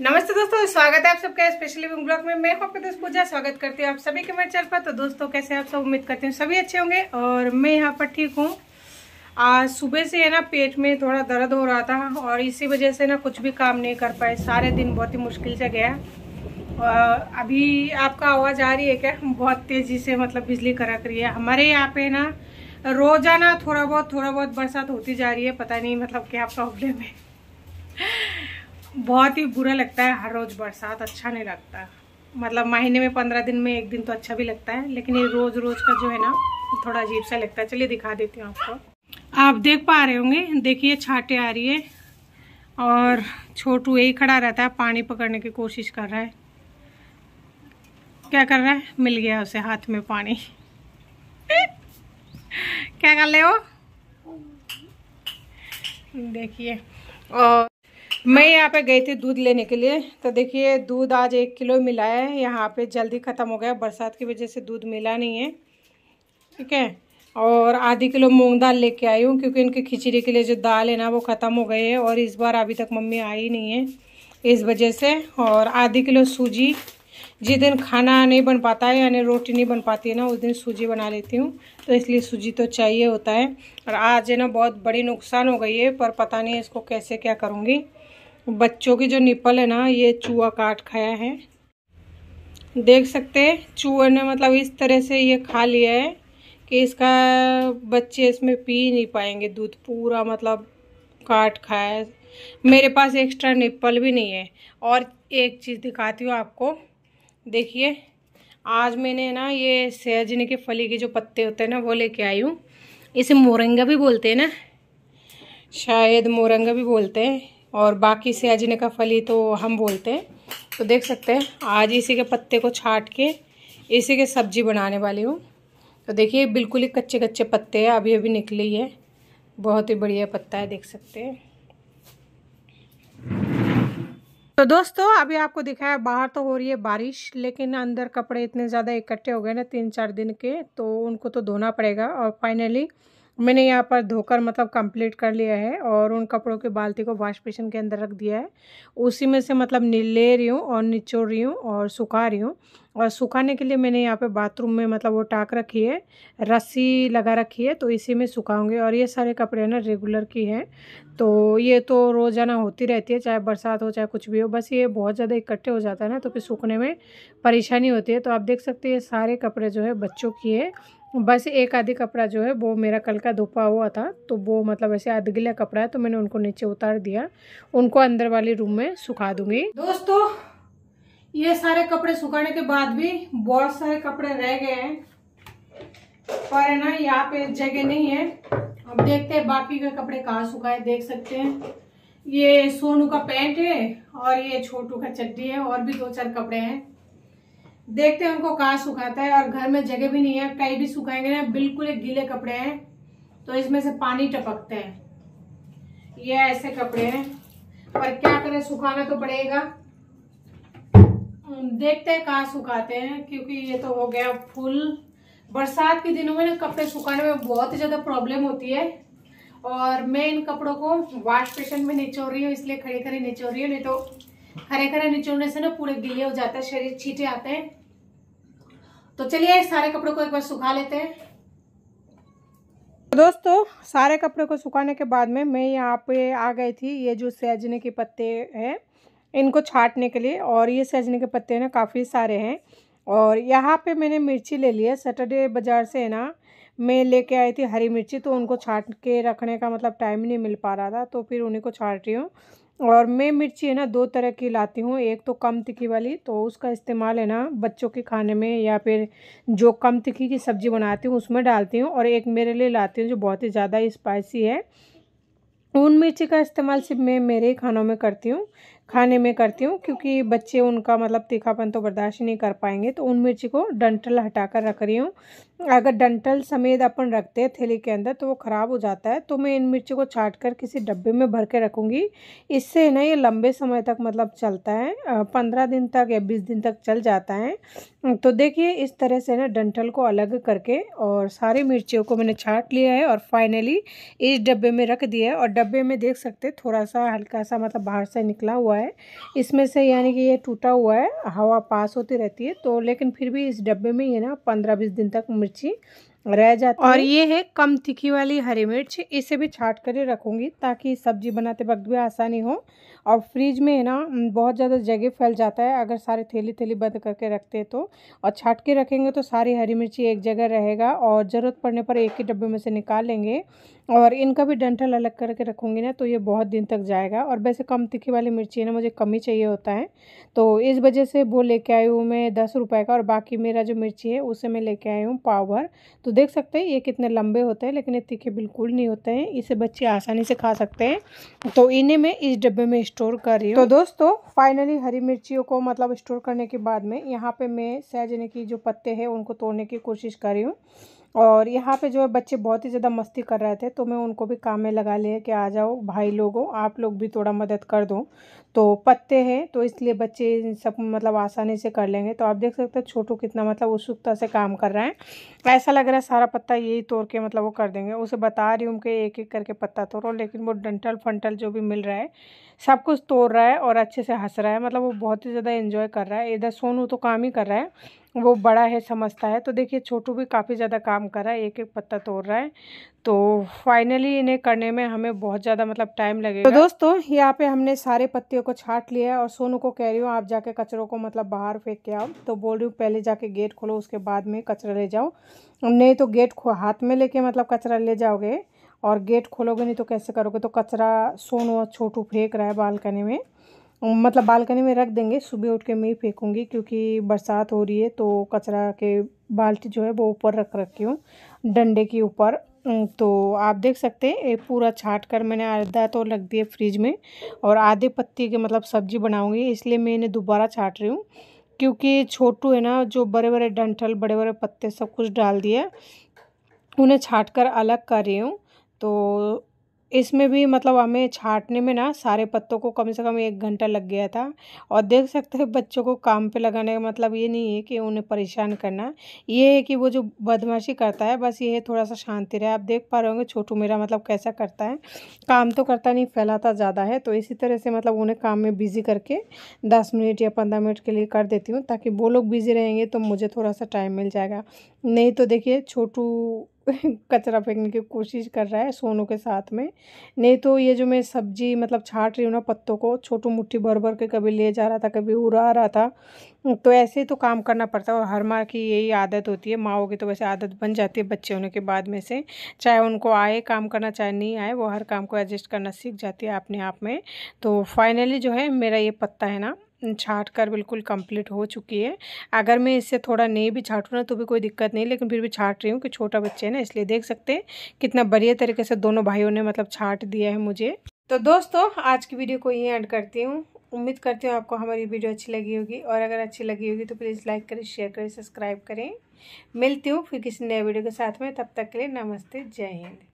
नमस्ते दोस्तों स्वागत है आप सबका स्पेशली लिविंग ब्लॉक में मैं आपके दोस्त पूजा स्वागत करती हूँ आप सभी के मेरे चैनल पर तो दोस्तों कैसे आप सब उम्मीद करती हूँ सभी अच्छे होंगे और मैं यहाँ पर ठीक हूँ आज सुबह से है ना पेट में थोड़ा दर्द हो रहा था और इसी वजह से ना कुछ भी काम नहीं कर पाए सारे दिन बहुत ही मुश्किल से गया और अभी आपका आवाज़ आ रही है क्या बहुत तेज़ी से मतलब बिजली करक रही है हमारे यहाँ पे ना रोजाना थोड़ा बहुत थोड़ा बहुत बरसात होती जा रही है पता नहीं मतलब क्या प्रॉब्लम है बहुत ही बुरा लगता है हर रोज़ बरसात अच्छा नहीं लगता मतलब महीने में पंद्रह दिन में एक दिन तो अच्छा भी लगता है लेकिन ये रोज़ रोज़ का जो है ना थोड़ा अजीब सा लगता है चलिए दिखा देती हूँ आपको आप देख पा रहे होंगे देखिए छाटे आ रही है और छोटू यही खड़ा रहता है पानी पकड़ने की कोशिश कर रहा है क्या कर रहा है मिल गया उसे हाथ में पानी क्या कर ले वो देखिए और मैं यहाँ पे गई थी दूध लेने के लिए तो देखिए दूध आज एक किलो मिला है यहाँ पे जल्दी ख़त्म हो गया बरसात की वजह से दूध मिला नहीं है ठीक है और आधी किलो मूंग दाल लेके आई हूँ क्योंकि इनकी खिचड़ी के लिए जो दाल है ना वो ख़त्म हो गई है और इस बार अभी तक मम्मी आई नहीं है इस वजह से और आधी किलो सूजी जिस दिन खाना नहीं बन पाता है यानी रोटी नहीं बन पाती है ना उस दिन सूजी बना लेती हूँ तो इसलिए सूजी तो चाहिए होता है और आज है ना बहुत बड़ी नुकसान हो गई है पर पता नहीं इसको कैसे क्या करूँगी बच्चों की जो निपल है ना ये चूहा काट खाया है देख सकते हैं चूहे ने मतलब इस तरह से ये खा लिया है कि इसका बच्चे इसमें पी नहीं पाएंगे दूध पूरा मतलब काट खाया है मेरे पास एक्स्ट्रा निप्पल भी नहीं है और एक चीज़ दिखाती हूँ आपको देखिए आज मैंने ना ये सहजने के फली के जो पत्ते होते हैं ना वो लेके आई हूँ इसे मोरंगा भी बोलते हैं ना शायद मोरंगा भी बोलते हैं और बाकी से अजने का फली तो हम बोलते हैं तो देख सकते हैं आज इसी के पत्ते को छाट के इसी के सब्जी बनाने वाली हूँ तो देखिए बिल्कुल ही कच्चे कच्चे पत्ते हैं अभी अभी निकले ही है बहुत ही बढ़िया पत्ता है देख सकते हैं तो दोस्तों अभी आपको दिखाया बाहर तो हो रही है बारिश लेकिन अंदर कपड़े इतने ज़्यादा इकट्ठे हो गए ना तीन चार दिन के तो उनको तो धोना पड़ेगा और फाइनली मैंने यहाँ पर धोकर मतलब कंप्लीट कर लिया है और उन कपड़ों के बाल्टी को वाश बेसिन के अंदर रख दिया है उसी में से मतलब ले रही हूँ और निचोड़ रही हूँ और सुखा रही हूँ और सुखाने के लिए मैंने यहाँ पे बाथरूम में मतलब वो टाक रखी है रस्सी लगा रखी है तो इसी में सुखाऊंगी और ये सारे कपड़े ना रेगुलर की हैं तो ये तो रोज़ाना होती रहती है चाहे बरसात हो चाहे कुछ भी हो बस ये बहुत ज़्यादा इकट्ठे हो जाता है ना तो फिर सूखने में परेशानी होती है तो आप देख सकते हैं ये सारे कपड़े जो है बच्चों की है बस एक आधी कपड़ा जो है वो मेरा कल का धोपा हुआ था तो वो मतलब ऐसे आध गिला कपड़ा है तो मैंने उनको नीचे उतार दिया उनको अंदर वाले रूम में सुखा दूंगी दोस्तों ये सारे कपड़े सुखाने के बाद भी बहुत सारे कपड़े रह गए हैं पर है ना यहाँ पे जगह नहीं है अब देखते हैं बाकी के कपड़े कहाँ सुखाए देख सकते हैं ये सोनू का पैंट है और ये छोटू का चड्डी है और भी दो चार कपड़े हैं देखते हैं उनको कहाँ सुखाता है और घर में जगह भी नहीं है कहीं भी सुखाएंगे ना बिल्कुल एक गीले कपड़े हैं तो इसमें से पानी टपकते हैं ये ऐसे कपड़े हैं पर क्या करें सुखाना तो पड़ेगा देखते हैं कहाँ सुखाते हैं क्योंकि ये तो हो गया फुल बरसात के दिनों में ना कपड़े सुखाने में बहुत ही ज़्यादा प्रॉब्लम होती है और मैं इन कपड़ों को वाश पेशन में निचोड़ रही हूँ इसलिए खड़ी खड़ी निचोड़ रही हूँ नहीं तो हरे हरे निचोड़ने से ना पूरे गीले हो जाते हैं शरीर छीटे आते हैं तो चलिए सारे कपड़ों को एक बार सुखा लेते हैं दोस्तों सारे कपड़े को सुखाने के बाद में मैं यहाँ पे आ गई थी ये जो सहजने के पत्ते हैं इनको छाटने के लिए और ये सहजने के पत्ते ना काफ़ी सारे हैं और यहाँ पे मैंने मिर्ची ले ली है सैटरडे बाज़ार से ना मैं लेके आई थी हरी मिर्ची तो उनको छाट के रखने का मतलब टाइम नहीं मिल पा रहा था तो फिर उन्हीं को छाट रही हूँ और मैं मिर्ची है ना दो तरह की लाती हूँ एक तो कम तिखी वाली तो उसका इस्तेमाल है ना बच्चों के खाने में या फिर जो कम तिखी की सब्ज़ी बनाती हूँ उसमें डालती हूँ और एक मेरे लिए लाती हूँ जो बहुत ही ज़्यादा स्पाइसी है उन मिर्ची का इस्तेमाल सिर्फ मैं मेरे ही खानों में करती हूँ खाने में करती हूँ क्योंकि बच्चे उनका मतलब तीखापन तो बर्दाश्त नहीं कर पाएंगे तो उन मिर्ची को डंटल हटा कर रख रही हूँ अगर डंटल समेत अपन रखते हैं थैली के अंदर तो वो ख़राब हो जाता है तो मैं इन मिर्ची को छाट कर किसी डब्बे में भर के रखूँगी इससे ना ये लंबे समय तक मतलब चलता है पंद्रह दिन तक या बीस दिन तक चल जाता है तो देखिए इस तरह से ना डंटल को अलग करके और सारी मिर्चियों को मैंने छाट लिया है और फाइनली इस डब्बे में रख दिया है और डब्बे में देख सकते थोड़ा सा हल्का सा मतलब बाहर से निकला हुआ है इसमें से यानी कि ये टूटा हुआ है हवा पास होती रहती है तो लेकिन फिर भी इस डब्बे में ये ना पंद्रह बीस दिन तक मिर्ची रह जाती और ये है कम तीखी वाली हरी मिर्च इसे भी छाट कर रखूँगी ताकि सब्जी बनाते वक्त भी आसानी हो और फ्रिज में है ना बहुत ज़्यादा जगह फैल जाता है अगर सारे थैली थैली बंद करके रखते हैं तो और छाट के रखेंगे तो सारी हरी मिर्ची एक जगह रहेगा और ज़रूरत पड़ने पर एक ही डब्बे में से निकाल लेंगे और इनका भी डंठल अलग करके रखूँगी ना तो ये बहुत दिन तक जाएगा और वैसे कम तीखी वाली मिर्ची है ना मुझे कम ही चाहिए होता है तो इस वजह से वो लेके आई हूँ मैं दस रुपए का और बाकी मेरा जो मिर्ची है उसे मैं लेके आई हूँ पाव भर तो देख सकते हैं ये कितने लंबे होते हैं लेकिन ये तीखे बिल्कुल नहीं होते हैं इसे बच्चे आसानी से खा सकते हैं तो इन्हें मैं इस डब्बे में स्टोर कर रही हूँ तो दोस्तों फाइनली हरी मिर्चियों को मतलब स्टोर करने के बाद में यहाँ पर मैं सहजने की जो पत्ते हैं उनको तोड़ने की कोशिश कर रही हूँ और यहाँ पे जो है बच्चे बहुत ही ज़्यादा मस्ती कर रहे थे तो मैं उनको भी काम में लगा लिया कि आ जाओ भाई लोगों आप लोग भी थोड़ा मदद कर दो तो पत्ते हैं तो इसलिए बच्चे सब मतलब आसानी से कर लेंगे तो आप देख सकते हैं छोटू कितना मतलब उत्सुकता से काम कर रहे हैं ऐसा लग रहा है सारा पत्ता यही तोड़ के मतलब वो कर देंगे उसे बता रही हूँ कि एक एक करके पत्ता तोड़ो लेकिन वो डंटल फंटल जो भी मिल रहा है सब कुछ तोड़ रहा है और अच्छे से हंस रहा है मतलब वो बहुत ही ज़्यादा इन्जॉय कर रहा है इधर सोनू तो काम ही कर रहा है वो बड़ा है समझता है तो देखिए छोटू भी काफ़ी ज़्यादा काम कर रहा है एक एक पत्ता तोड़ रहा है तो फाइनली इन्हें करने में हमें बहुत ज़्यादा मतलब टाइम लगेगा तो दोस्तों यहाँ पे हमने सारे पत्तियों को छाट लिया है और सोनू को कह रही हूँ आप जाके कचरों को मतलब बाहर फेंक के आओ तो बोल रही हूँ पहले जाके गेट खोलो उसके बाद में कचरा ले जाओ नहीं तो गेट हाथ में लेके मतलब कचरा ले जाओगे और गेट खोलोगे नहीं तो कैसे करोगे तो कचरा सोनू और छोटू फेंक रहा है बालकनी में मतलब बालकनी में रख देंगे सुबह उठ के मैं ही फेंकूँगी क्योंकि बरसात हो रही है तो कचरा के बाल्टी जो है वो ऊपर रख रखी हूँ डंडे के ऊपर तो आप देख सकते हैं ये पूरा छाट कर मैंने आधा तो रख दिया फ्रिज में और आधे पत्ती के मतलब सब्जी बनाऊँगी इसलिए मैं इन्हें दोबारा छाट रही हूँ क्योंकि छोटू है ना जो बड़े बड़े डंठल बड़े बड़े पत्ते सब कुछ डाल दिए उन्हें छाट कर अलग कर रही हूँ तो इसमें भी मतलब हमें छाटने में ना सारे पत्तों को कम से कम एक घंटा लग गया था और देख सकते हैं बच्चों को काम पे लगाने का मतलब ये नहीं है कि उन्हें परेशान करना ये है कि वो जो बदमाशी करता है बस ये है थोड़ा सा शांति रहे आप देख पा रहे होंगे छोटू मेरा मतलब कैसा करता है काम तो करता नहीं फैलाता ज़्यादा है तो इसी तरह से मतलब उन्हें काम में बिज़ी करके दस मिनट या पंद्रह मिनट के लिए कर देती हूँ ताकि वो लोग बिज़ी रहेंगे तो मुझे थोड़ा सा टाइम मिल जाएगा नहीं तो देखिए छोटू कचरा फेंकने की कोशिश कर रहा है सोनू के साथ में नहीं तो ये जो मैं सब्जी मतलब छाट रही हूँ ना पत्तों को छोटू मुट्ठी भर भर के कभी ले जा रहा था कभी उड़ा रहा था तो ऐसे ही तो काम करना पड़ता है और हर माँ की यही आदत होती है माँ की तो वैसे आदत बन जाती है बच्चे होने के बाद में से चाहे उनको आए काम करना चाहे नहीं आए वो हर काम को एडजस्ट करना सीख जाती है अपने आप में तो फाइनली जो है मेरा ये पत्ता है ना छाट कर बिल्कुल कंप्लीट हो चुकी है अगर मैं इससे थोड़ा नहीं भी छाटूँ ना तो भी कोई दिक्कत नहीं लेकिन फिर भी छाट रही हूँ कि छोटा बच्चे ना इसलिए देख सकते हैं कितना बढ़िया तरीके से दोनों भाइयों ने मतलब छाट दिया है मुझे तो दोस्तों आज की वीडियो को यही ऐड करती हूँ उम्मीद करती हूँ आपको हमारी वीडियो अच्छी लगी होगी और अगर अच्छी लगी होगी तो प्लीज़ लाइक करें शेयर करें सब्सक्राइब करें मिलती हूँ फिर किसी नए वीडियो के साथ में तब तक के लिए नमस्ते जय हिंद